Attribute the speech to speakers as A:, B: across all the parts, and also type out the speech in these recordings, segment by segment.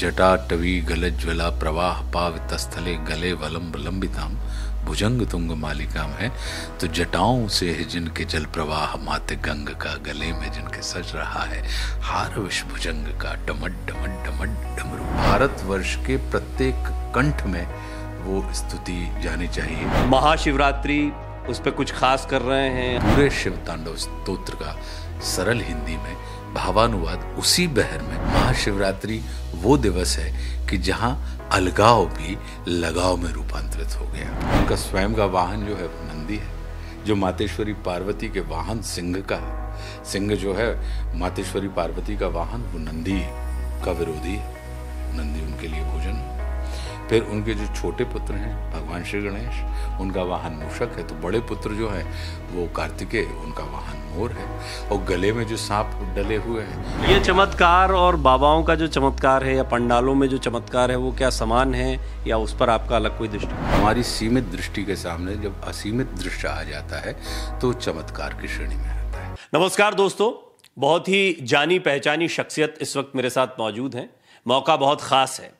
A: जटाटवी गलज्वला प्रवाह पावितस्थले गले वलंब लंबिताम भुजंग तुंग मालिकाम है तो जटाओं से है जिनके जल प्रवाह मात गंग का गले में जिनके सज रहा है हार विश भुजंग का डमट डमट डमट डमरू भारत वर्ष के प्रत्येक कंठ में वो स्तुति जानी चाहिए महाशिवरात्रि उस पर कुछ खास कर रहे हैं पूरे शिव तांडव स्त्रोत्र का सरल हिंदी में भावानुवाद उसी बहर में महाशिवरात्रि वो दिवस है कि जहाँ अलगाव भी लगाव में रूपांतरित हो गया उनका स्वयं का वाहन जो है वो नंदी है जो मातेश्वरी पार्वती के वाहन सिंह का है सिंह जो है मातेश्वरी पार्वती का वाहन वो नंदी का विरोधी है नंदी उनके लिए भोजन फिर उनके जो छोटे पुत्र हैं भगवान श्री गणेश उनका वाहन मूषक है तो बड़े पुत्र जो है वो कार्तिकेय उनका वाहन मोर है और गले में जो सांप डले हुए हैं ये चमत्कार और बाबाओं का जो चमत्कार है या पंडालों में जो चमत्कार है वो क्या समान है या उस पर आपका अलग कोई दृष्टि हमारी सीमित दृष्टि के सामने जब असीमित दृश्य आ जाता है तो चमत्कार की श्रेणी में आता है नमस्कार
B: दोस्तों बहुत ही जानी पहचानी शख्सियत इस वक्त मेरे साथ मौजूद हैं मौका बहुत ख़ास है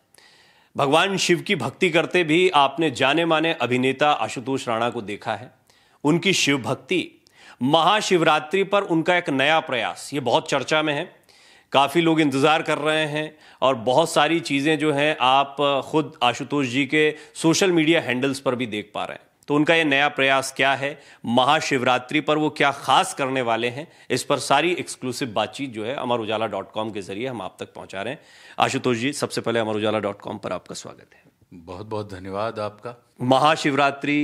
B: भगवान शिव की भक्ति करते भी आपने जाने माने अभिनेता आशुतोष राणा को देखा है उनकी शिव भक्ति महाशिवरात्रि पर उनका एक नया प्रयास ये बहुत चर्चा में है काफ़ी लोग इंतज़ार कर रहे हैं और बहुत सारी चीज़ें जो हैं आप खुद आशुतोष जी के सोशल मीडिया हैंडल्स पर भी देख पा रहे हैं तो उनका ये नया प्रयास क्या है महाशिवरात्रि पर वो क्या खास करने वाले हैं इस पर सारी एक्सक्लूसिव बातचीत जो है अमर उजाला डॉट कॉम के जरिए हम आप तक पहुंचा रहे हैं आशुतोष जी सबसे पहले अमर उजाला डॉट कॉम पर आपका स्वागत है
A: बहुत बहुत धन्यवाद आपका
B: महाशिवरात्रि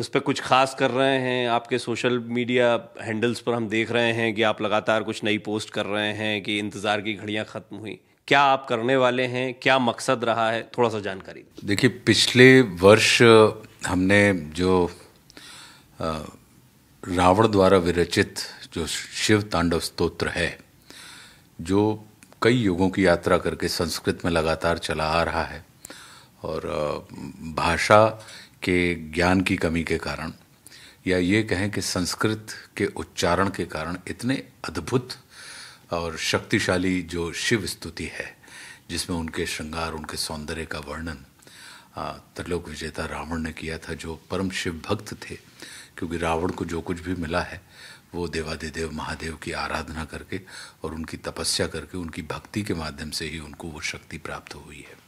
B: उस पर कुछ खास कर रहे हैं आपके सोशल मीडिया हैंडल्स पर हम देख रहे हैं कि आप लगातार कुछ नई पोस्ट कर रहे हैं कि इंतज़ार की घड़ियां ख़त्म हुई क्या आप करने वाले हैं क्या मकसद रहा है थोड़ा सा जानकारी
A: देखिए पिछले वर्ष हमने जो रावण द्वारा विरचित जो शिव तांडव स्तोत्र है जो कई युगों की यात्रा करके संस्कृत में लगातार चला आ रहा है और भाषा के ज्ञान की कमी के कारण या ये कहें कि संस्कृत के उच्चारण के कारण इतने अद्भुत और शक्तिशाली जो शिव स्तुति है जिसमें उनके श्रृंगार उनके सौंदर्य का वर्णन त्रिलोक विजेता रावण ने किया था जो परम शिव भक्त थे क्योंकि रावण को जो कुछ भी मिला है वो देवादिदेव महादेव की आराधना करके और उनकी तपस्या करके उनकी भक्ति के माध्यम से ही उनको वो शक्ति प्राप्त हुई है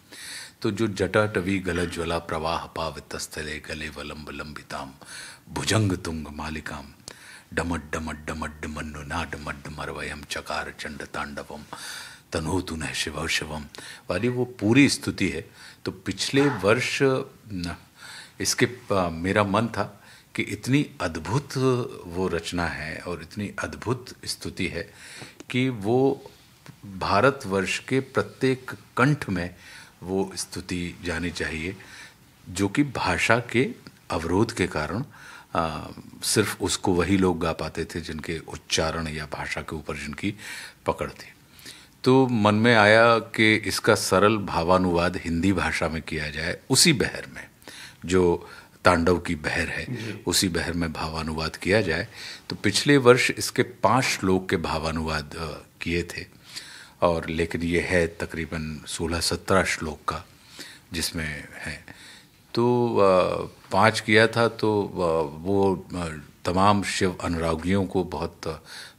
A: तो जो जटा टवी गल ज्वला प्रवाह पावित स्थले गले वलम्ब लंबिताम भुजंग तुंग मालिकाम डमड डमड डमड ना डमड मरवयम चकार चंड तांडवम तू न शिव शिवम वाली वो पूरी स्तुति है तो पिछले वर्ष इसके मेरा मन था कि इतनी अद्भुत वो रचना है और इतनी अद्भुत स्तुति है कि वो भारतवर्ष के प्रत्येक कंठ में वो स्तुति जानी चाहिए जो कि भाषा के अवरोध के कारण आ, सिर्फ उसको वही लोग गा पाते थे जिनके उच्चारण या भाषा के ऊपर जिनकी पकड़ थी तो मन में आया कि इसका सरल भावानुवाद हिंदी भाषा में किया जाए उसी बहर में जो तांडव की बहर है उसी बहर में भावानुवाद किया जाए तो पिछले वर्ष इसके पांच श्लोक के भावानुवाद किए थे और लेकिन ये है तकरीबन सोलह सत्रह श्लोक का जिसमें है तो पांच किया था तो वो तमाम शिव अनुरागियों को बहुत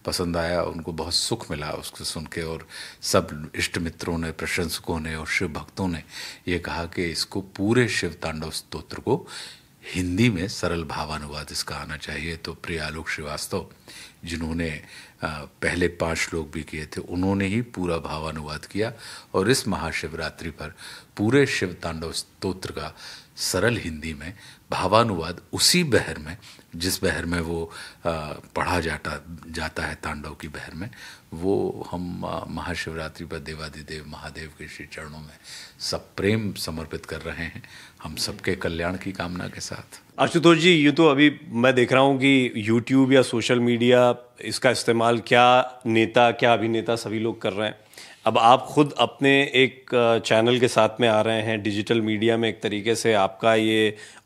A: पसंद आया उनको बहुत सुख मिला उसको सुन के और सब इष्ट मित्रों ने प्रशंसकों ने और शिव भक्तों ने ये कहा कि इसको पूरे शिव तांडव स्त्रोत्र को हिंदी में सरल भावानुवाद इसका आना चाहिए तो प्रियालोक श्रीवास्तव जिन्होंने पहले पांच श्लोक भी किए थे उन्होंने ही पूरा भावानुवाद किया और इस महाशिवरात्रि पर पूरे शिव तांडव स्त्रोत्र का सरल हिंदी में भावानुवाद उसी बहर में जिस बहर में वो पढ़ा जाता जाता है तांडव की बहर में वो हम महाशिवरात्रि पर देवादिदेव महादेव के श्री चरणों में सब प्रेम समर्पित कर रहे हैं हम सबके कल्याण की कामना के साथ
B: आशुतोष जी ये तो अभी मैं देख रहा हूँ कि यूट्यूब या सोशल मीडिया इसका इस्तेमाल क्या नेता क्या अभिनेता सभी लोग कर रहे हैं अब आप खुद अपने एक चैनल के साथ में आ रहे हैं डिजिटल मीडिया में एक तरीके से आपका ये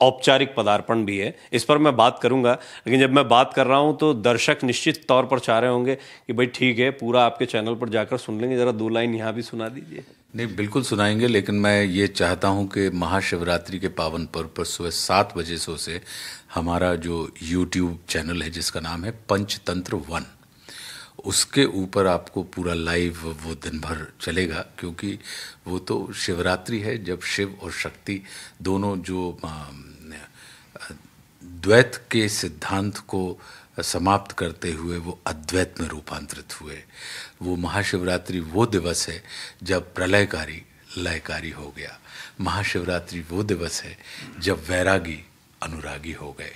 B: औपचारिक पदार्पण भी है इस पर मैं बात करूंगा लेकिन जब मैं बात कर रहा हूं तो दर्शक निश्चित तौर पर चाह रहे होंगे कि भाई ठीक है पूरा आपके चैनल पर जाकर सुन लेंगे ज़रा दो लाइन यहाँ भी सुना दीजिए
A: नहीं बिल्कुल सुनाएंगे लेकिन मैं ये चाहता हूँ कि महाशिवरात्रि के पावन पर्व पर सुबह सात बजे से हमारा जो यूट्यूब चैनल है जिसका नाम है पंचतंत्र वन उसके ऊपर आपको पूरा लाइव वो दिन भर चलेगा क्योंकि वो तो शिवरात्रि है जब शिव और शक्ति दोनों जो द्वैत के सिद्धांत को समाप्त करते हुए वो अद्वैत में रूपांतरित हुए वो महाशिवरात्रि वो दिवस है जब प्रलयकारी लयकारी हो गया महाशिवरात्रि वो दिवस है जब वैरागी अनुरागी हो गए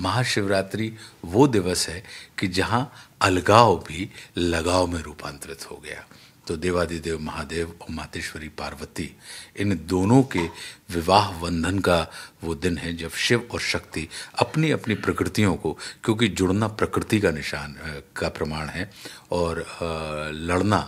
A: महाशिवरात्रि वो दिवस है कि जहाँ अलगाव भी लगाव में रूपांतरित हो गया तो देवादिदेव महादेव और मातेश्वरी पार्वती इन दोनों के विवाह बंधन का वो दिन है जब शिव और शक्ति अपनी अपनी प्रकृतियों को क्योंकि जुड़ना प्रकृति का निशान का प्रमाण है और लड़ना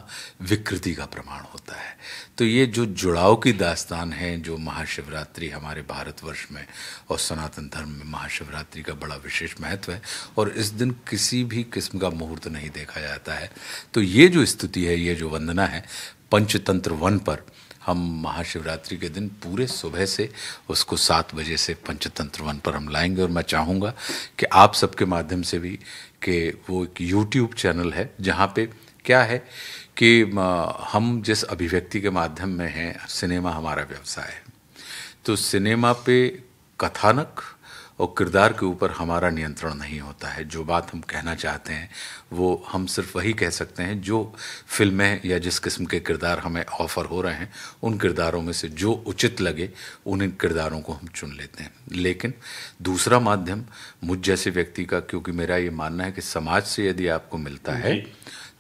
A: विकृति का प्रमाण होता है तो ये जो जुड़ाव की दास्तान है जो महाशिवरात्रि हमारे भारतवर्ष में और सनातन धर्म में महाशिवरात्रि का बड़ा विशेष महत्व है और इस दिन किसी भी किस्म का मुहूर्त नहीं देखा जाता है तो ये जो स्तुति है ये जो वंदना है पंचतंत्र वन पर हम महाशिवरात्रि के दिन पूरे सुबह से उसको सात बजे से पंचतंत्र वन पर हम लाएंगे और मैं चाहूँगा कि आप सबके माध्यम से भी कि वो एक यूट्यूब चैनल है जहाँ पे क्या है कि हम जिस अभिव्यक्ति के माध्यम में हैं सिनेमा हमारा व्यवसाय है तो सिनेमा पे कथानक और किरदार के ऊपर हमारा नियंत्रण नहीं होता है जो बात हम कहना चाहते हैं वो हम सिर्फ वही कह सकते हैं जो फिल्में या जिस किस्म के किरदार हमें ऑफ़र हो रहे हैं उन किरदारों में से जो उचित लगे उन किरदारों को हम चुन लेते हैं लेकिन दूसरा माध्यम मुझ जैसे व्यक्ति का क्योंकि मेरा ये मानना है कि समाज से यदि आपको मिलता है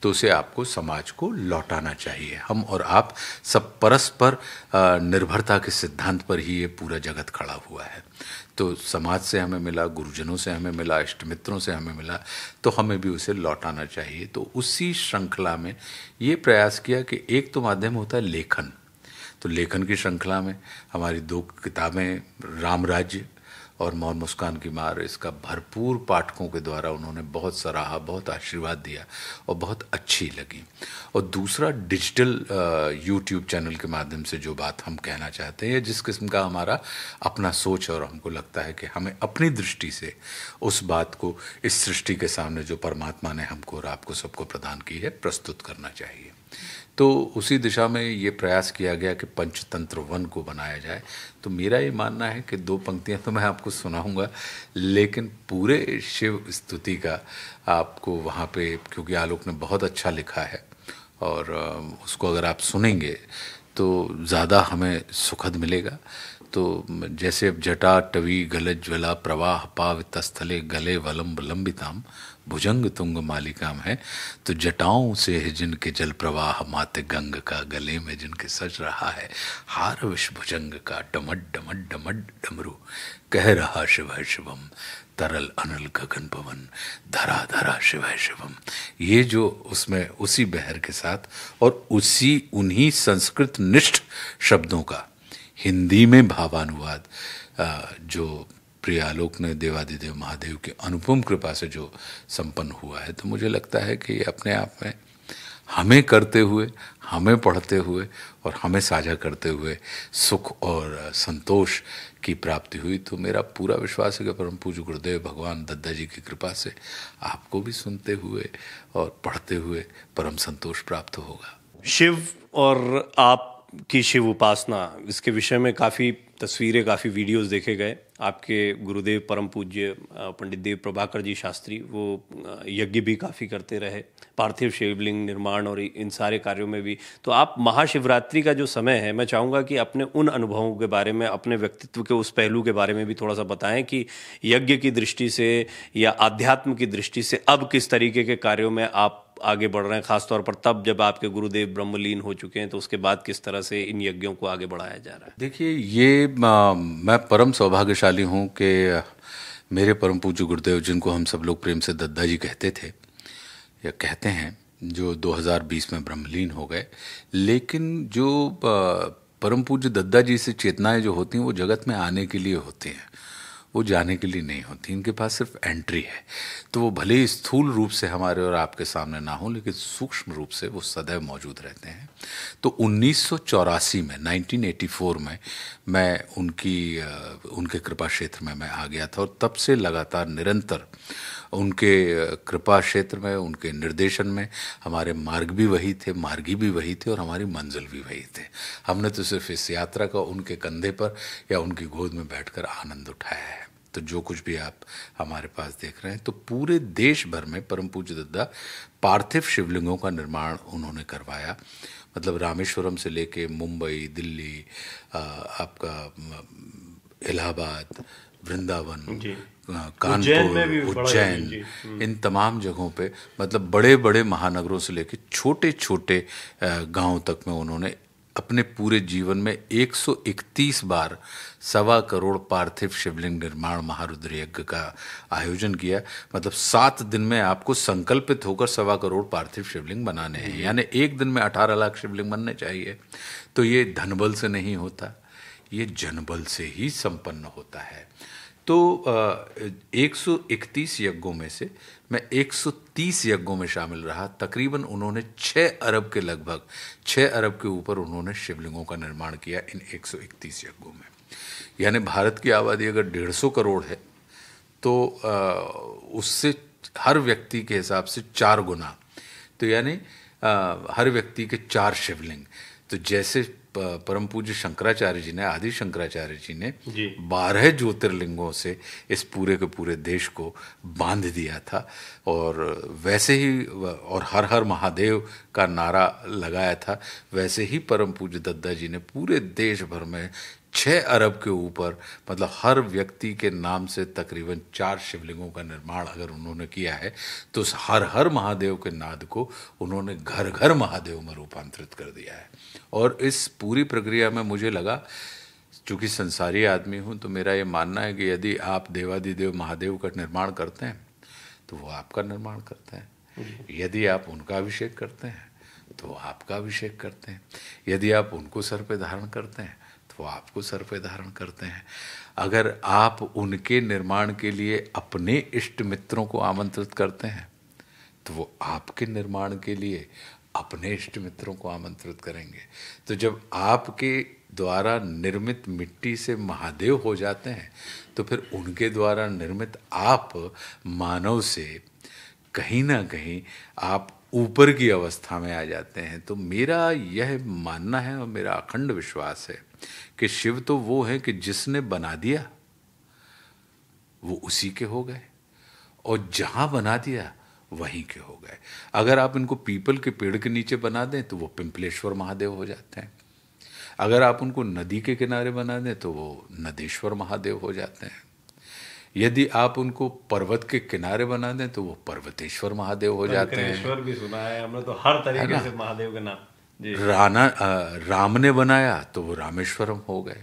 A: तो उसे आपको समाज को लौटाना चाहिए हम और आप सब परस्पर निर्भरता के सिद्धांत पर ही ये पूरा जगत खड़ा हुआ है तो समाज से हमें मिला गुरुजनों से हमें मिला इष्ट मित्रों से हमें मिला तो हमें भी उसे लौटाना चाहिए तो उसी श्रृंखला में ये प्रयास किया कि एक तो माध्यम होता है लेखन तो लेखन की श्रृंखला में हमारी दो किताबें राम राज्य और मौन मुस्कान की मार इसका भरपूर पाठकों के द्वारा उन्होंने बहुत सराहा बहुत आशीर्वाद दिया और बहुत अच्छी लगी और दूसरा डिजिटल यूट्यूब चैनल के माध्यम से जो बात हम कहना चाहते हैं जिस किस्म का हमारा अपना सोच और हमको लगता है कि हमें अपनी दृष्टि से उस बात को इस सृष्टि के सामने जो परमात्मा ने हमको और आपको सबको प्रदान की है प्रस्तुत करना चाहिए तो उसी दिशा में ये प्रयास किया गया कि पंचतंत्र वन को बनाया जाए तो मेरा ये मानना है कि दो पंक्तियाँ तो मैं आपको सुनाऊंगा लेकिन पूरे शिव स्तुति का आपको वहाँ पे क्योंकि आलोक ने बहुत अच्छा लिखा है और उसको अगर आप सुनेंगे तो ज़्यादा हमें सुखद मिलेगा तो जैसे जटा टवी गलज ज्वला प्रवाह पाव तस्थले गले वलम्ब लंबिताम भुजंग तुंग मालिकाम है तो जटाओं से है जिनके जल प्रवाह मात गंग का गले में जिनके सज रहा है हार विष भुजंग का डमट डमट डमड डमरू कह रहा शिव शिवम तरल अनल गगन पवन धरा धरा शिव शिवम ये जो उसमें उसी बहर के साथ और उसी उन्हीं संस्कृत निष्ठ शब्दों का हिंदी में भावानुवाद जो प्रियालोक ने देवादिदेव महादेव के अनुपम कृपा से जो संपन्न हुआ है तो मुझे लगता है कि ये अपने आप में हमें करते हुए हमें पढ़ते हुए और हमें साझा करते हुए सुख और संतोष की प्राप्ति हुई तो मेरा पूरा विश्वास है कि परम पूज्य गुरुदेव भगवान दद्दा जी की कृपा से आपको भी सुनते हुए और पढ़ते हुए परम संतोष प्राप्त होगा
B: शिव और आप की शिव उपासना इसके विषय में काफ़ी तस्वीरें काफ़ी वीडियोस देखे गए आपके गुरुदेव परम पूज्य पंडित देव प्रभाकर जी शास्त्री वो यज्ञ भी काफ़ी करते रहे पार्थिव शिवलिंग निर्माण और इन सारे कार्यों में भी तो आप महाशिवरात्रि का जो समय है मैं चाहूँगा कि अपने उन अनुभवों के बारे में अपने व्यक्तित्व के उस पहलू के बारे में भी थोड़ा सा बताएं कि यज्ञ की दृष्टि से या आध्यात्म की दृष्टि से अब किस तरीके के कार्यों में आप आगे बढ़ रहे हैं खासतौर पर तब जब आपके गुरुदेव ब्रह्मलीन हो चुके हैं तो उसके बाद किस तरह से इन यज्ञों को आगे बढ़ाया जा रहा
A: है देखिए ये आ, मैं परम सौभाग्यशाली हूँ कि मेरे परम पूज्य गुरुदेव जिनको हम सब लोग प्रेम से दद्दा जी कहते थे या कहते हैं जो 2020 में ब्रह्मलीन हो गए लेकिन जो परम पूज्य दद्दा जी से चेतनाएं जो होती हैं वो जगत में आने के लिए होती हैं वो जाने के लिए नहीं होती इनके पास सिर्फ एंट्री है तो वो भले ही स्थूल रूप से हमारे और आपके सामने ना हो लेकिन सूक्ष्म रूप से वो सदैव मौजूद रहते हैं तो उन्नीस में 1984 में मैं उनकी उनके कृपा क्षेत्र में मैं आ गया था और तब से लगातार निरंतर उनके कृपा क्षेत्र में उनके निर्देशन में हमारे मार्ग भी वही थे मार्गी भी वही थे और हमारी मंजिल भी वही थे हमने तो सिर्फ इस यात्रा का उनके कंधे पर या उनकी गोद में बैठकर आनंद उठाया है तो जो कुछ भी आप हमारे पास देख रहे हैं तो पूरे देश भर में परम पूज्य दद्दा पार्थिव शिवलिंगों का निर्माण उन्होंने करवाया मतलब रामेश्वरम से लेके मुंबई दिल्ली आपका इलाहाबाद वृंदावन कानपुर उज्जैन हम्म। इन तमाम जगहों पे मतलब बड़े बड़े महानगरों से लेकर छोटे छोटे गांव तक में उन्होंने अपने पूरे जीवन में 131 बार सवा करोड़ पार्थिव शिवलिंग निर्माण महारुद्र यज्ञ का आयोजन किया मतलब सात दिन में आपको संकल्पित होकर सवा करोड़ पार्थिव शिवलिंग बनाने हैं यानी एक दिन में अठारह लाख शिवलिंग बनने चाहिए तो ये धनबल से नहीं होता ये जनबल से ही संपन्न होता है तो एक सौ इकतीस यज्ञों में से मैं 130 यज्ञों में शामिल रहा तकरीबन उन्होंने 6 अरब के लगभग 6 अरब के ऊपर उन्होंने शिवलिंगों का निर्माण किया इन 131 यज्ञों में यानी भारत की आबादी अगर 150 करोड़ है तो उससे हर व्यक्ति के हिसाब से चार गुना तो यानी हर व्यक्ति के चार शिवलिंग तो जैसे परम पूज्य शंकराचार्य जी ने आदि शंकराचार्य जी ने बारह ज्योतिर्लिंगों से इस पूरे के पूरे देश को बांध दिया था और वैसे ही और हर हर महादेव का नारा लगाया था वैसे ही परम पूज्य दद्दा जी ने पूरे देश भर में छः अरब के ऊपर मतलब हर व्यक्ति के नाम से तकरीबन चार शिवलिंगों का निर्माण अगर उन्होंने किया है तो उस हर हर महादेव के नाद को उन्होंने घर घर महादेव में रूपांतरित कर दिया है और इस पूरी प्रक्रिया में मुझे लगा चूँकि संसारी आदमी हूँ तो मेरा ये मानना है कि यदि आप देवादिदेव महादेव का निर्माण करते हैं तो वो आपका निर्माण करते हैं यदि आप उनका अभिषेक करते हैं तो आपका अभिषेक करते हैं यदि आप उनको सर पे धारण करते हैं वो आपको सर पे धारण करते हैं अगर आप उनके निर्माण के लिए अपने इष्ट मित्रों को आमंत्रित करते हैं तो वो आपके निर्माण के लिए अपने इष्ट मित्रों को आमंत्रित करेंगे तो जब आपके द्वारा निर्मित मिट्टी से महादेव हो जाते हैं तो फिर उनके द्वारा निर्मित आप मानव से कहीं ना कहीं आप ऊपर की अवस्था में आ जाते हैं तो मेरा यह मानना है और मेरा अखंड विश्वास है कि शिव तो वो है कि जिसने बना दिया वो उसी के हो गए और जहां बना दिया वहीं के हो गए अगर आप इनको पीपल के पेड़ के नीचे बना दें तो वो पिंपलेश्वर महादेव हो जाते हैं अगर आप उनको नदी के किनारे बना दें तो वो नदेश्वर महादेव हो जाते हैं यदि आप उनको पर्वत के किनारे बना दें तो वो पर्वतेश्वर महादेव हो जाते हैं
B: भी सुना है हमने तो हर तरीके से महादेव के नाम राना
A: राम ने बनाया तो वो रामेश्वरम हो गए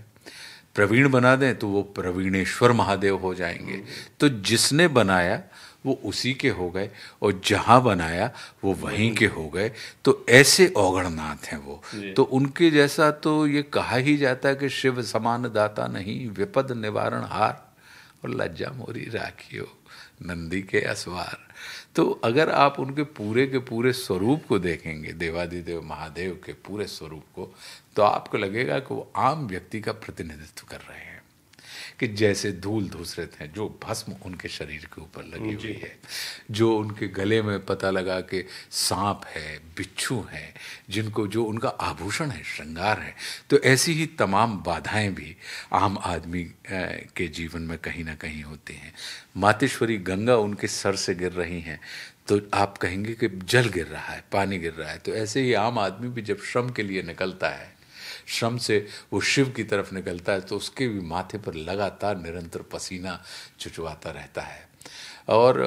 A: प्रवीण बना दें तो वो प्रवीणेश्वर महादेव हो जाएंगे तो जिसने बनाया वो उसी के हो गए और जहाँ बनाया वो वहीं के हो गए तो ऐसे औगणनाथ हैं वो तो उनके जैसा तो ये कहा ही जाता है कि शिव समान दाता नहीं विपद निवारण हार और लज्जा मोरी राखियो नंदी के असवार तो अगर आप उनके पूरे के पूरे स्वरूप को देखेंगे देवादिदेव महादेव के पूरे स्वरूप को तो आपको लगेगा कि वो आम व्यक्ति का प्रतिनिधित्व कर रहे हैं कि जैसे धूल धूस रहे थे जो भस्म उनके शरीर के ऊपर लगी हुई है जो उनके गले में पता लगा कि सांप है बिच्छू है जिनको जो उनका आभूषण है श्रृंगार है तो ऐसी ही तमाम बाधाएं भी आम आदमी के जीवन में कहीं ना कहीं होती हैं मातेश्वरी गंगा उनके सर से गिर रही हैं तो आप कहेंगे कि जल गिर रहा है पानी गिर रहा है तो ऐसे ही आम आदमी भी जब श्रम के लिए निकलता है श्रम से वो शिव की तरफ निकलता है तो उसके भी माथे पर लगातार निरंतर पसीना चुचवाता रहता है और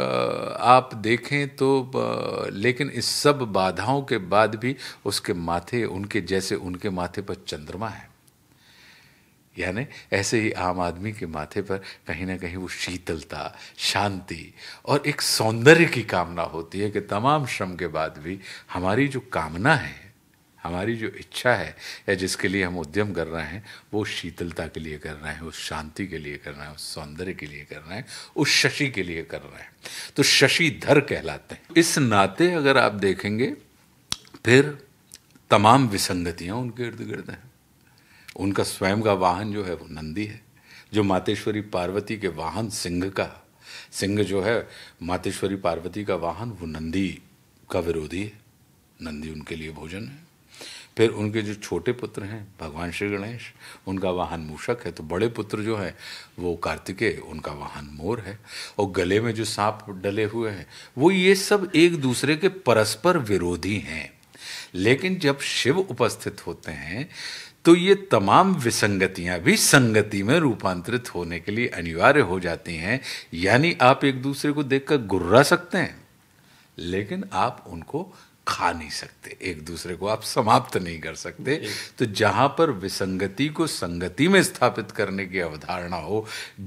A: आप देखें तो लेकिन इस सब बाधाओं के बाद भी उसके माथे उनके जैसे उनके माथे पर चंद्रमा है यानी ऐसे ही आम आदमी के माथे पर कहीं ना कहीं वो शीतलता शांति और एक सौंदर्य की कामना होती है कि तमाम श्रम के बाद भी हमारी जो कामना है हमारी जो इच्छा है या जिसके लिए हम उद्यम कर रहे हैं वो शीतलता के लिए कर रहे हैं उस शांति के लिए कर रहे हैं उस सौंदर्य के लिए कर रहे हैं उस शशि के लिए कर रहे हैं तो शशिधर कहलाते हैं इस नाते अगर आप देखेंगे फिर तमाम विसंगतियाँ उनके इर्द गिर्द हैं उनका स्वयं का वाहन जो है वो नंदी है जो मातेश्वरी पार्वती के वाहन सिंह का सिंह जो है मातेश्वरी पार्वती का वाहन वो नंदी का विरोधी है नंदी उनके लिए भोजन है फिर उनके जो छोटे पुत्र हैं भगवान श्री गणेश उनका वाहन मूषक है तो बड़े पुत्र जो है वो कार्तिकेय उनका वाहन मोर है और गले में जो सांप डले हुए हैं वो ये सब एक दूसरे के परस्पर विरोधी हैं लेकिन जब शिव उपस्थित होते हैं तो ये तमाम विसंगतियां भी संगति में रूपांतरित होने के लिए अनिवार्य हो जाती हैं यानी आप एक दूसरे को देखकर गुर्रा सकते हैं लेकिन आप उनको खा नहीं सकते एक दूसरे को आप समाप्त नहीं कर सकते तो जहां पर विसंगति को संगति में स्थापित करने की अवधारणा हो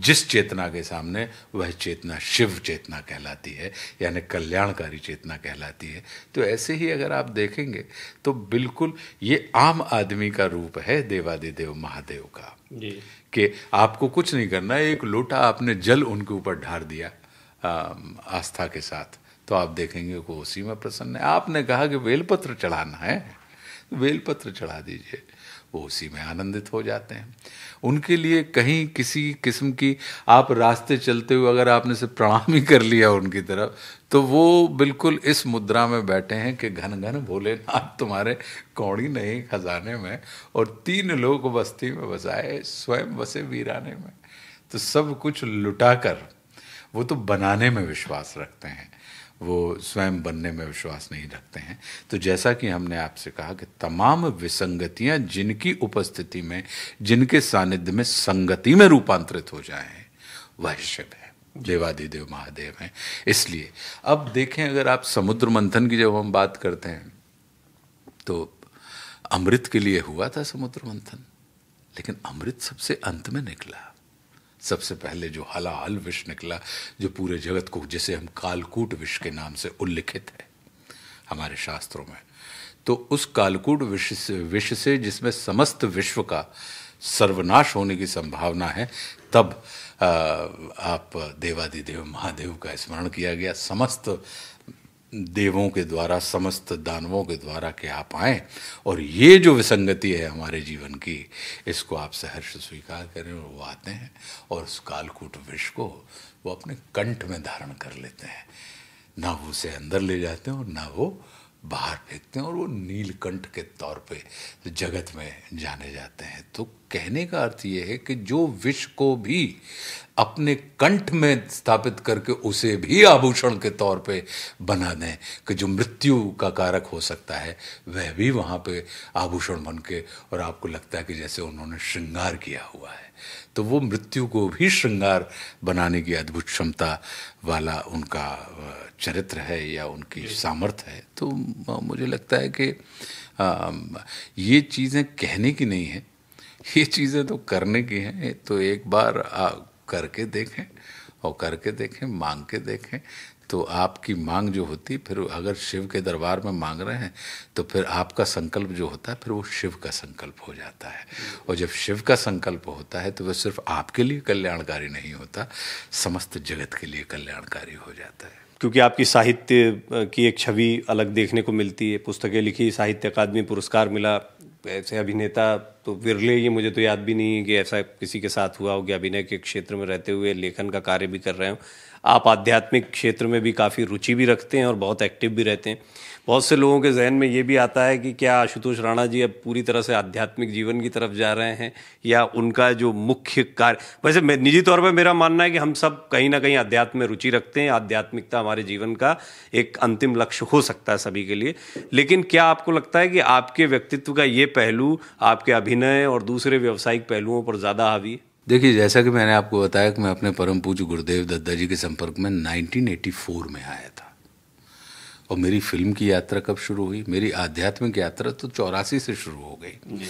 A: जिस चेतना के सामने वह चेतना शिव चेतना कहलाती है यानी कल्याणकारी चेतना कहलाती है तो ऐसे ही अगर आप देखेंगे तो बिल्कुल ये आम आदमी का रूप है देवादिदेव महादेव का कि आपको कुछ नहीं करना एक लोटा आपने जल उनके ऊपर ढार दिया आस्था के साथ तो आप देखेंगे को उसी में प्रसन्न है आपने कहा कि बेलपत्र चढ़ाना है बेलपत्र तो चढ़ा दीजिए वो उसी में आनंदित हो जाते हैं उनके लिए कहीं किसी किस्म की आप रास्ते चलते हुए अगर आपने से प्रणाम ही कर लिया उनकी तरफ तो वो बिल्कुल इस मुद्रा में बैठे हैं कि घन घन भोलेनाथ तुम्हारे कौड़ी नहीं खजाने में और तीन लोग बस्ती में बसाए स्वयं बसे वीराने में तो सब कुछ लुटा कर वो तो बनाने में विश्वास रखते हैं वो स्वयं बनने में विश्वास नहीं रखते हैं तो जैसा कि हमने आपसे कहा कि तमाम विसंगतियां जिनकी उपस्थिति में जिनके सानिध्य में संगति में रूपांतरित हो जाए वह शिव है देवादिदेव महादेव हैं इसलिए अब देखें अगर आप समुद्र मंथन की जब हम बात करते हैं तो अमृत के लिए हुआ था समुद्र मंथन लेकिन अमृत सबसे अंत में निकला सबसे पहले जो हलाहल विष निकला जो पूरे जगत को जिसे हम कालकूट विष के नाम से उल्लिखित है हमारे शास्त्रों में तो उस कालकूट विष से विष से जिसमें समस्त विश्व का सर्वनाश होने की संभावना है तब आप देवादिदेव महादेव का स्मरण किया गया समस्त देवों के द्वारा समस्त दानवों के द्वारा के आप आएँ और ये जो विसंगति है हमारे जीवन की इसको आप सहर्ष स्वीकार करें और वो आते हैं और उस कालकूट विष को वो अपने कंठ में धारण कर लेते हैं ना वो उसे अंदर ले जाते हैं और ना वो बाहर फेंकते हैं और वो नीलकंठ के तौर पे जगत में जाने जाते हैं तो कहने का अर्थ ये है कि जो विष को भी अपने कंठ में स्थापित करके उसे भी आभूषण के तौर पे बना दें कि जो मृत्यु का कारक हो सकता है वह भी वहाँ पे आभूषण बन के और आपको लगता है कि जैसे उन्होंने श्रृंगार किया हुआ है तो वो मृत्यु को भी श्रृंगार बनाने की अद्भुत क्षमता वाला उनका चरित्र है या उनकी सामर्थ्य है तो मुझे लगता है कि ये चीज़ें कहने की नहीं है ये चीज़ें तो करने की हैं तो एक बार आ, करके देखें और करके देखें मांग के देखें तो आपकी मांग जो होती फिर अगर शिव के दरबार में मांग रहे हैं तो फिर आपका संकल्प जो होता है फिर वो शिव का संकल्प हो जाता है और जब शिव का संकल्प होता है तो वह सिर्फ आपके लिए कल्याणकारी नहीं होता समस्त जगत के लिए कल्याणकारी हो जाता है क्योंकि आपकी साहित्य की एक छवि अलग देखने को मिलती
B: है पुस्तकें लिखी साहित्य अकादमी पुरस्कार मिला ऐसे अभिनेता तो विरले ही मुझे तो याद भी नहीं है कि ऐसा किसी के साथ हुआ हो कि अभिनय के क्षेत्र में रहते हुए लेखन का कार्य भी कर रहे हो आप आध्यात्मिक क्षेत्र में भी काफ़ी रुचि भी रखते हैं और बहुत एक्टिव भी रहते हैं बहुत से लोगों के जहन में ये भी आता है कि क्या आशुतोष राणा जी अब पूरी तरह से आध्यात्मिक जीवन की तरफ जा रहे हैं या उनका जो मुख्य कार्य वैसे निजी तौर पर मेरा मानना है कि हम सब कहीं ना कहीं अध्यात्म में रुचि रखते हैं आध्यात्मिकता हमारे जीवन का एक अंतिम लक्ष्य हो सकता है सभी के लिए लेकिन क्या आपको लगता है कि आपके व्यक्तित्व का ये पहलू आपके अभिनय और दूसरे व्यावसायिक पहलुओं पर ज़्यादा हावी है
A: देखिए जैसा कि मैंने आपको बताया कि मैं अपने परम पूज गुरुदेव दत्ता जी के संपर्क में 1984 में आया था और मेरी फिल्म की यात्रा कब शुरू हुई मेरी आध्यात्मिक यात्रा तो चौरासी से शुरू हो गई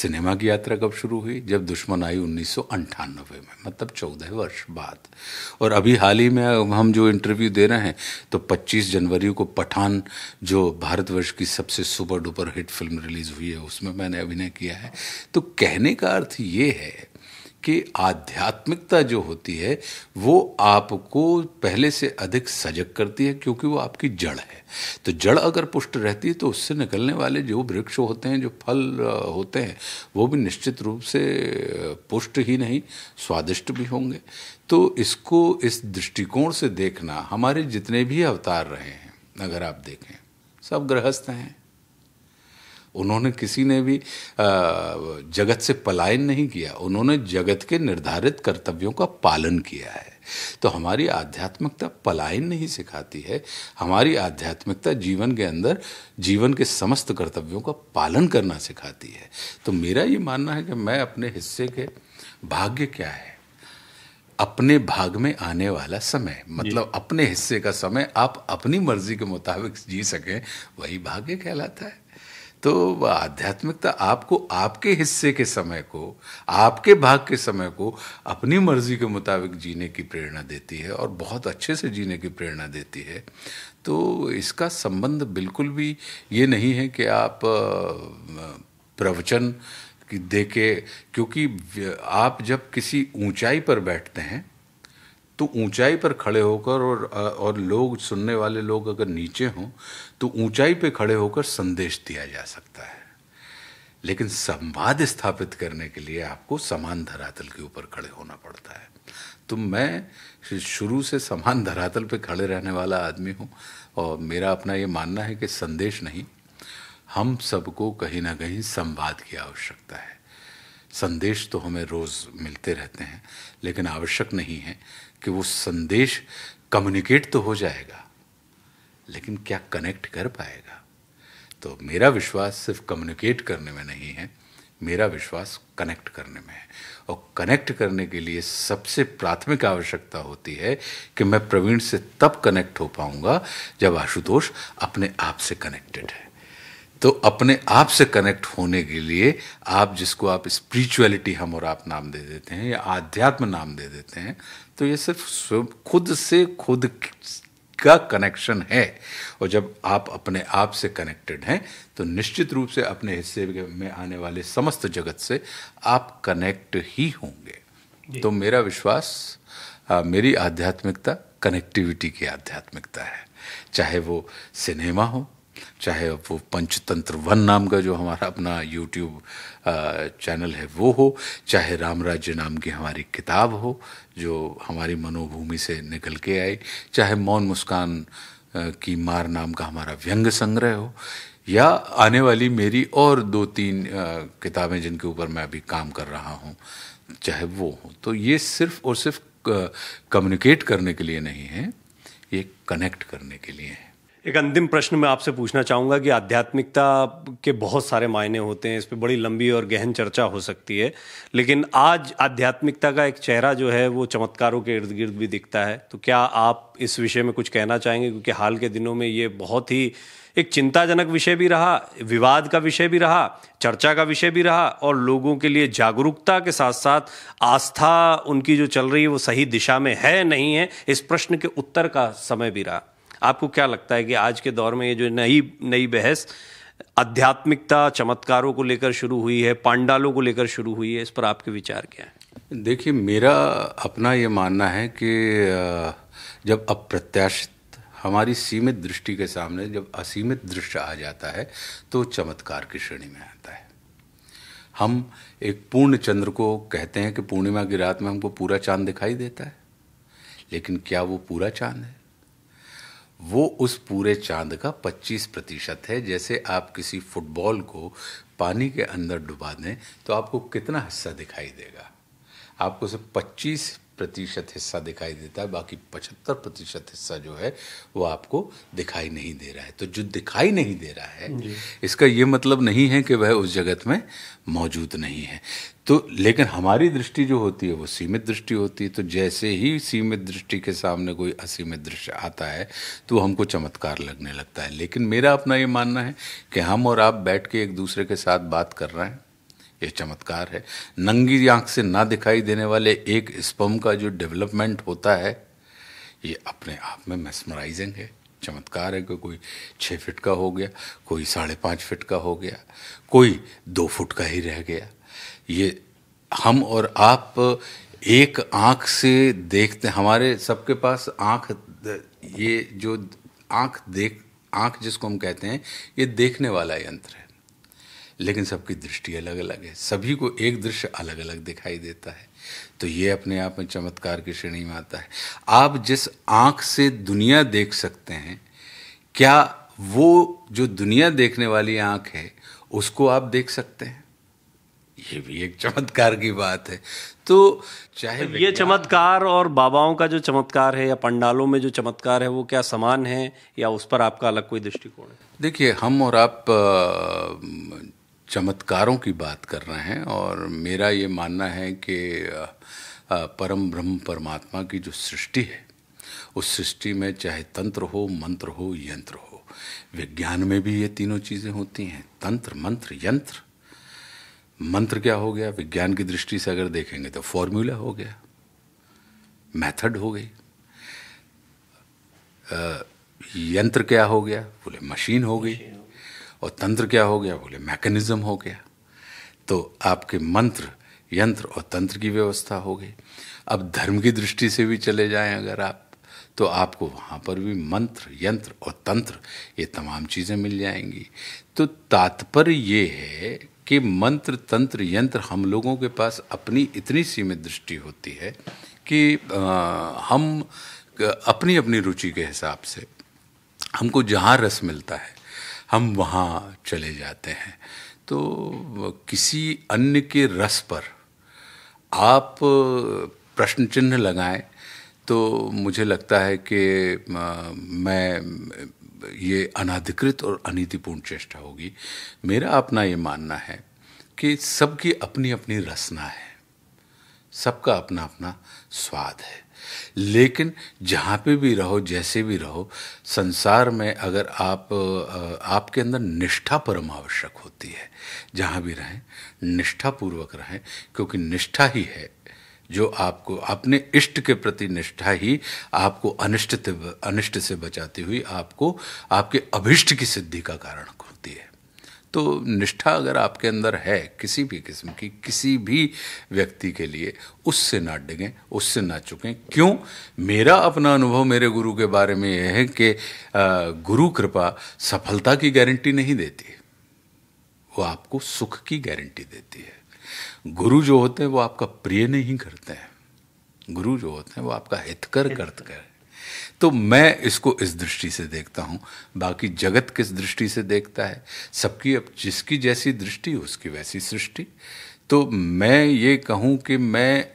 A: सिनेमा की यात्रा कब शुरू हुई जब दुश्मन आई उन्नीस में मतलब चौदह वर्ष बाद और अभी हाल ही में हम जो इंटरव्यू दे रहे हैं तो 25 जनवरी को पठान जो भारतवर्ष की सबसे super duper hit film release हुई है उसमें मैंने अभिनय किया है तो कहने का अर्थ ये है कि आध्यात्मिकता जो होती है वो आपको पहले से अधिक सजग करती है क्योंकि वो आपकी जड़ है तो जड़ अगर पुष्ट रहती है तो उससे निकलने वाले जो वृक्ष होते हैं जो फल होते हैं वो भी निश्चित रूप से पुष्ट ही नहीं स्वादिष्ट भी होंगे तो इसको इस दृष्टिकोण से देखना हमारे जितने भी अवतार रहे हैं अगर आप देखें सब गृहस्थ हैं उन्होंने किसी ने भी जगत से पलायन नहीं किया उन्होंने जगत के निर्धारित कर्तव्यों का पालन किया है तो हमारी आध्यात्मिकता पलायन नहीं सिखाती है हमारी आध्यात्मिकता जीवन के अंदर जीवन के समस्त कर्तव्यों का पालन करना सिखाती है तो मेरा ये मानना है कि मैं अपने हिस्से के भाग्य क्या है अपने भाग में आने वाला समय मतलब अपने हिस्से का समय आप अपनी मर्जी के मुताबिक जी सकें वही भाग्य कहलाता है तो आध्यात्मिकता आपको आपके हिस्से के समय को आपके भाग के समय को अपनी मर्जी के मुताबिक जीने की प्रेरणा देती है और बहुत अच्छे से जीने की प्रेरणा देती है तो इसका संबंध बिल्कुल भी ये नहीं है कि आप प्रवचन दे के क्योंकि आप जब किसी ऊंचाई पर बैठते हैं तो ऊंचाई पर खड़े होकर और और लोग सुनने वाले लोग अगर नीचे हों तो ऊंचाई पर खड़े होकर संदेश दिया जा सकता है लेकिन संवाद स्थापित करने के लिए आपको समान धरातल के ऊपर खड़े होना पड़ता है तो मैं शुरू से समान धरातल पर खड़े रहने वाला आदमी हूँ और मेरा अपना ये मानना है कि संदेश नहीं हम सबको कहीं ना कहीं संवाद की आवश्यकता है संदेश तो हमें रोज़ मिलते रहते हैं लेकिन आवश्यक नहीं है कि वो संदेश कम्युनिकेट तो हो जाएगा लेकिन क्या कनेक्ट कर पाएगा तो मेरा विश्वास सिर्फ कम्युनिकेट करने में नहीं है मेरा विश्वास कनेक्ट करने में है और कनेक्ट करने के लिए सबसे प्राथमिक आवश्यकता होती है कि मैं प्रवीण से तब कनेक्ट हो पाऊंगा जब आशुतोष अपने आप से कनेक्टेड है तो अपने आप से कनेक्ट होने के लिए आप जिसको आप स्पिरिचुअलिटी हम और आप नाम दे देते हैं या आध्यात्म नाम दे देते हैं तो ये सिर्फ खुद से खुद का कनेक्शन है और जब आप अपने आप से कनेक्टेड हैं तो निश्चित रूप से अपने हिस्से में आने वाले समस्त जगत से आप कनेक्ट ही होंगे तो मेरा विश्वास आ, मेरी आध्यात्मिकता कनेक्टिविटी की आध्यात्मिकता है चाहे वो सिनेमा हो चाहे वो पंचतंत्र वन नाम का जो हमारा अपना यूट्यूब चैनल है वो हो चाहे राम राज्य नाम की हमारी किताब हो जो हमारी मनोभूमि से निकल के आई चाहे मौन मुस्कान की मार नाम का हमारा व्यंग संग्रह हो या आने वाली मेरी और दो तीन किताबें जिनके ऊपर मैं अभी काम कर रहा हूँ चाहे वो हो तो ये सिर्फ और सिर्फ कम्युनिकेट करने के लिए नहीं है ये कनेक्ट करने के लिए
B: है एक अंतिम प्रश्न मैं आपसे पूछना चाहूँगा कि आध्यात्मिकता के बहुत सारे मायने होते हैं इस पर बड़ी लंबी और गहन चर्चा हो सकती है लेकिन आज आध्यात्मिकता का एक चेहरा जो है वो चमत्कारों के इर्द गिर्द भी दिखता है तो क्या आप इस विषय में कुछ कहना चाहेंगे क्योंकि हाल के दिनों में ये बहुत ही एक चिंताजनक विषय भी रहा विवाद का विषय भी रहा चर्चा का विषय भी रहा और लोगों के लिए जागरूकता के साथ साथ आस्था उनकी जो चल रही है वो सही दिशा में है नहीं है इस प्रश्न के उत्तर का समय भी रहा आपको क्या लगता है कि आज के दौर में ये जो नई नई बहस आध्यात्मिकता चमत्कारों को लेकर शुरू हुई है पांडालों को लेकर शुरू हुई है इस पर आपके
A: विचार क्या हैं देखिए मेरा अपना ये मानना है कि जब अप्रत्याशित हमारी सीमित दृष्टि के सामने जब असीमित दृश्य आ जाता है तो चमत्कार की श्रेणी में आता है हम एक पूर्ण चंद्र को कहते हैं कि पूर्णिमा की रात में हमको पूरा चांद दिखाई देता है लेकिन क्या वो पूरा चांद है वो उस पूरे चांद का 25 प्रतिशत है जैसे आप किसी फुटबॉल को पानी के अंदर डुबा दें तो आपको कितना हिस्सा दिखाई देगा आपको सिर्फ 25 प्रतिशत हिस्सा दिखाई देता है बाकी पचहत्तर प्रतिशत हिस्सा जो है वो आपको दिखाई नहीं दे रहा है तो जो दिखाई नहीं दे रहा है इसका ये मतलब नहीं है कि वह उस जगत में मौजूद नहीं है तो लेकिन हमारी दृष्टि जो होती है वो सीमित दृष्टि होती है तो जैसे ही सीमित दृष्टि के सामने कोई असीमित दृश्य आता है तो हमको चमत्कार लगने लगता है लेकिन मेरा अपना ये मानना है कि हम और आप बैठ के एक दूसरे के साथ बात कर रहे हैं यह चमत्कार है नंगी आंख से ना दिखाई देने वाले एक स्पम का जो डेवलपमेंट होता है ये अपने आप में मेस्मराइजिंग है चमत्कार है कि कोई छः फिट का हो गया कोई साढ़े पाँच फिट का हो गया कोई दो फुट का ही रह गया ये हम और आप एक आंख से देखते हमारे सबके पास आंख ये जो आंख देख आंख जिसको हम कहते हैं ये देखने वाला यंत्र है लेकिन सबकी दृष्टि अलग अलग है सभी को एक दृश्य अलग अलग दिखाई देता है तो ये अपने आप में चमत्कार की श्रेणी में आता है आप जिस आंख से दुनिया देख सकते हैं क्या वो जो दुनिया देखने वाली आंख है उसको आप देख सकते हैं ये भी एक चमत्कार की बात है
B: तो चाहे ये चमत्कार और बाबाओं का जो चमत्कार है या पंडालों में जो चमत्कार है वो क्या समान है या उस पर आपका अलग कोई दृष्टिकोण है
A: देखिए हम और आप चमत्कारों की बात कर रहे हैं और मेरा ये मानना है कि परम ब्रह्म परमात्मा की जो सृष्टि है उस सृष्टि में चाहे तंत्र हो मंत्र हो यंत्र हो विज्ञान में भी ये तीनों चीज़ें होती हैं तंत्र मंत्र यंत्र मंत्र क्या हो गया विज्ञान की दृष्टि से अगर देखेंगे तो फॉर्मूला हो गया मेथड हो गई यंत्र क्या हो गया बोले मशीन हो गई और तंत्र क्या हो गया बोले मैकेनिज्म हो गया तो आपके मंत्र यंत्र और तंत्र की व्यवस्था हो गई अब धर्म की दृष्टि से भी चले जाएं अगर आप तो आपको वहाँ पर भी मंत्र यंत्र और तंत्र ये तमाम चीज़ें मिल जाएंगी तो तात्पर्य ये है कि मंत्र तंत्र यंत्र हम लोगों के पास अपनी इतनी सीमित दृष्टि होती है कि आ, हम अपनी अपनी रुचि के हिसाब से हमको जहाँ रस मिलता है हम वहाँ चले जाते हैं तो किसी अन्य के रस पर आप प्रश्न चिन्ह लगाएं तो मुझे लगता है कि मैं ये अनाधिकृत और अनितिपूर्ण चेष्टा होगी मेरा अपना ये मानना है कि सबकी अपनी अपनी रसना है सबका अपना अपना स्वाद है लेकिन जहाँ पे भी रहो जैसे भी रहो संसार में अगर आप आपके अंदर निष्ठा परम आवश्यक होती है जहाँ भी रहें निष्ठापूर्वक रहें क्योंकि निष्ठा ही है जो आपको अपने इष्ट के प्रति निष्ठा ही आपको अनिष्ट अनिष्ट से बचाती हुई आपको आपके अभिष्ट की सिद्धि का कारण तो निष्ठा अगर आपके अंदर है किसी भी किस्म की किसी भी व्यक्ति के लिए उससे ना डिगें उससे ना चुकें क्यों मेरा अपना अनुभव मेरे गुरु के बारे में यह है कि गुरु कृपा सफलता की गारंटी नहीं देती वो आपको सुख की गारंटी देती है गुरु जो होते हैं वो आपका प्रिय नहीं करते हैं गुरु जो होते हैं वो आपका हितकर करते हैं तो मैं इसको इस दृष्टि से देखता हूँ बाकी जगत किस दृष्टि से देखता है सबकी अब जिसकी जैसी दृष्टि उसकी वैसी सृष्टि तो मैं ये कहूँ कि मैं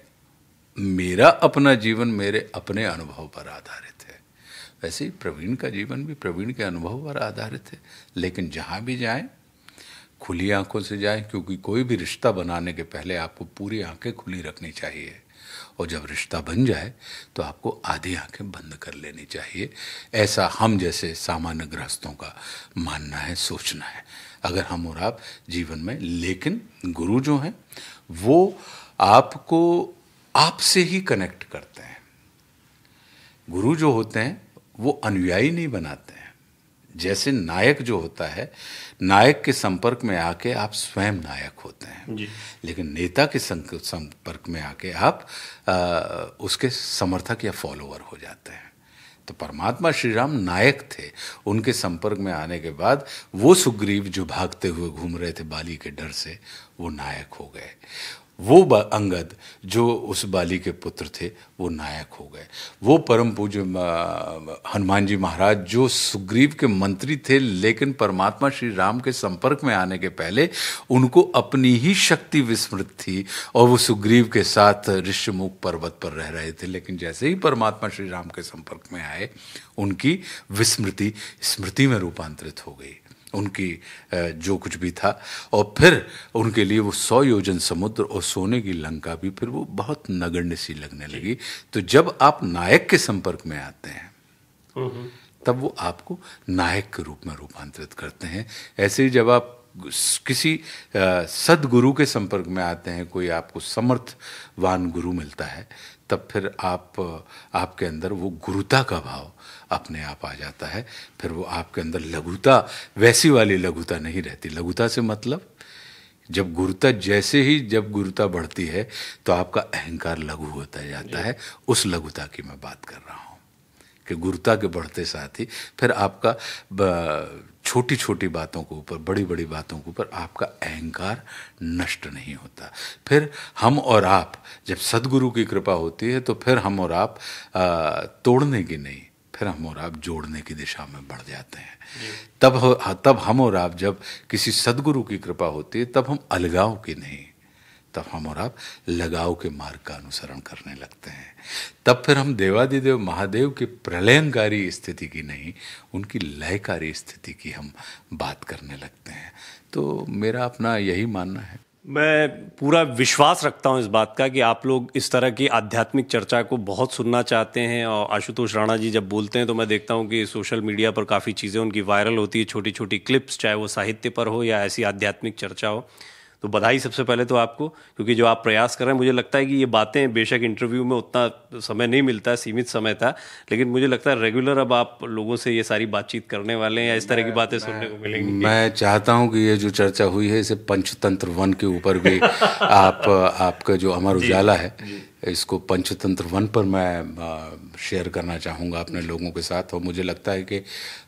A: मेरा अपना जीवन मेरे अपने अनुभव पर आधारित है वैसे ही प्रवीण का जीवन भी प्रवीण के अनुभव पर आधारित है लेकिन जहाँ भी जाएं खुली आंखों से जाएं क्योंकि कोई भी रिश्ता बनाने के पहले आपको पूरी आंखें खुली रखनी चाहिए और जब रिश्ता बन जाए तो आपको आधी आंखें बंद कर लेनी चाहिए ऐसा हम जैसे सामान्य गृहस्थों का मानना है सोचना है अगर हम और आप जीवन में लेकिन गुरु जो हैं वो आपको आपसे ही कनेक्ट करते हैं गुरु जो होते हैं वो अनुयायी नहीं बनाते जैसे नायक जो होता है नायक के संपर्क में आके आप स्वयं नायक होते हैं लेकिन नेता के संपर्क में आके आप आ, उसके समर्थक या फॉलोअर हो जाते हैं तो परमात्मा श्री राम नायक थे उनके संपर्क में आने के बाद वो सुग्रीव जो भागते हुए घूम रहे थे बाली के डर से वो नायक हो गए वो अंगद जो उस बाली के पुत्र थे वो नायक हो गए वो परम पूज्य हनुमान जी महाराज जो सुग्रीव के मंत्री थे लेकिन परमात्मा श्री राम के संपर्क में आने के पहले उनको अपनी ही शक्ति विस्मृत थी और वो सुग्रीव के साथ ऋषिमुख पर्वत पर रह रहे थे लेकिन जैसे ही परमात्मा श्री राम के संपर्क में आए उनकी विस्मृति स्मृति में रूपांतरित हो गई उनकी जो कुछ भी था और फिर उनके लिए वो सौ योजन समुद्र और सोने की लंका भी फिर वो बहुत नगण्य सी लगने लगी तो जब आप नायक के संपर्क में आते हैं तब वो आपको नायक के रूप में रूपांतरित करते हैं ऐसे ही जब आप किसी सदगुरु के संपर्क में आते हैं कोई आपको समर्थवान गुरु मिलता है तब फिर आप आपके अंदर वो गुरुता का भाव अपने आप आ जाता है फिर वो आपके अंदर लघुता वैसी वाली लघुता नहीं रहती लघुता से मतलब जब गुरुता जैसे ही जब गुरुता बढ़ती है तो आपका अहंकार लघु होता जाता है उस लघुता की मैं बात कर रहा हूँ कि गुरुता के बढ़ते साथ ही फिर आपका छोटी छोटी बातों के ऊपर बड़ी बड़ी बातों के ऊपर आपका अहंकार नष्ट नहीं होता फिर हम और आप जब सदगुरु की कृपा होती है तो फिर हम और आप तोड़ने की नहीं फिर हम और आप जोड़ने की दिशा में बढ़ जाते हैं तब हाँ, तब हम और आप जब किसी सदगुरु की कृपा होती है तब हम अलगाव के नहीं तब हम और आप लगाव के मार्ग का अनुसरण करने लगते हैं तब फिर हम देवादिदेव महादेव की प्रलयंकारी स्थिति की नहीं उनकी लयकारी स्थिति की हम बात करने लगते हैं तो मेरा अपना यही मानना है मैं पूरा विश्वास रखता हूं इस
B: बात का कि आप लोग इस तरह की आध्यात्मिक चर्चा को बहुत सुनना चाहते हैं और आशुतोष राणा जी जब बोलते हैं तो मैं देखता हूं कि सोशल मीडिया पर काफ़ी चीज़ें उनकी वायरल होती है छोटी छोटी क्लिप्स चाहे वो साहित्य पर हो या ऐसी आध्यात्मिक चर्चा हो तो बधाई सबसे पहले तो आपको क्योंकि जो आप प्रयास कर रहे हैं मुझे लगता है कि ये बातें बेशक इंटरव्यू में उतना समय नहीं मिलता सीमित समय था लेकिन मुझे लगता है रेगुलर अब आप लोगों से ये सारी बातचीत करने वाले हैं या इस तरह की बातें सुनने को मिलेंगी मैं
A: चाहता हूँ कि ये जो चर्चा हुई है इसे पंचतंत्र वन के ऊपर भी आप आपका जो अमर उजाला है इसको पंचतंत्र वन पर मैं शेयर करना चाहूँगा अपने लोगों के साथ और मुझे लगता है कि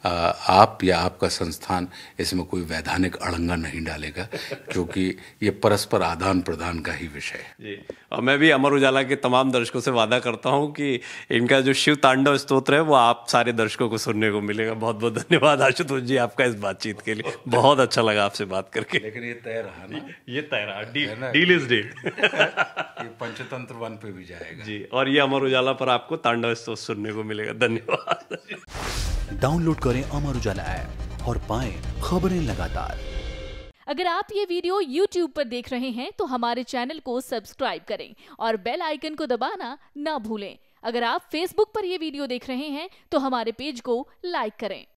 A: आप या आपका संस्थान इसमें कोई वैधानिक अड़ंगा नहीं डालेगा क्योंकि ये परस्पर आदान प्रदान का ही विषय है जी
B: और मैं भी अमर उजाला के तमाम दर्शकों से वादा करता हूँ कि इनका जो शिव तांडव स्त्रोत्र है वो आप सारे दर्शकों को सुनने को मिलेगा बहुत बहुत धन्यवाद आशुतोष जी आपका इस बातचीत के लिए बहुत अच्छा लगा आपसे बात करके
A: लेकिन ये तय रहा ना ये तय रहा deal is deal Panchatantra one पे भी जाएगा
B: जी और ये अमर उजाला पर आपको तांडव स्तोत्र सुनने को मिलेगा
A: धन्यवाद डाउनलोड करें अमर उजाला ऐप और पाए खबरें लगातार अगर आप ये वीडियो YouTube पर देख रहे हैं तो हमारे चैनल को सब्सक्राइब करें और बेल आइकन को दबाना ना भूलें अगर आप Facebook पर यह वीडियो देख रहे हैं
B: तो हमारे पेज को लाइक करें